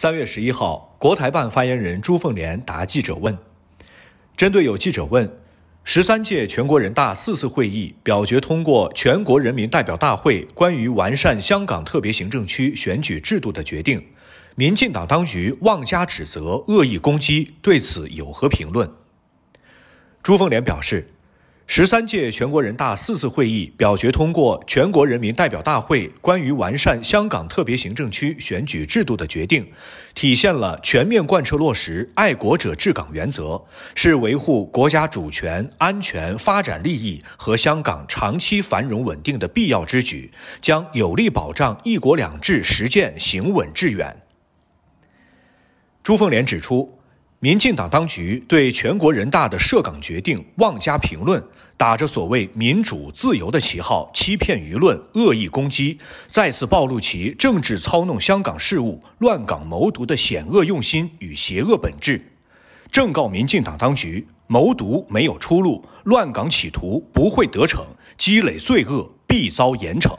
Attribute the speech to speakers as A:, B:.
A: 三月十一号，国台办发言人朱凤莲答记者问，针对有记者问，十三届全国人大四次会议表决通过《全国人民代表大会关于完善香港特别行政区选举制度的决定》，民进党当局妄加指责、恶意攻击，对此有何评论？朱凤莲表示。十三届全国人大四次会议表决通过《全国人民代表大会关于完善香港特别行政区选举制度的决定》，体现了全面贯彻落实爱国者治港原则，是维护国家主权、安全、发展利益和香港长期繁荣稳定的必要之举，将有力保障“一国两制”实践行稳致远。朱凤莲指出。民进党当局对全国人大的涉港决定妄加评论，打着所谓民主自由的旗号欺骗舆论、恶意攻击，再次暴露其政治操弄香港事务、乱港谋独的险恶用心与邪恶本质。正告民进党当局，谋独没有出路，乱港企图不会得逞，积累罪恶必遭严惩。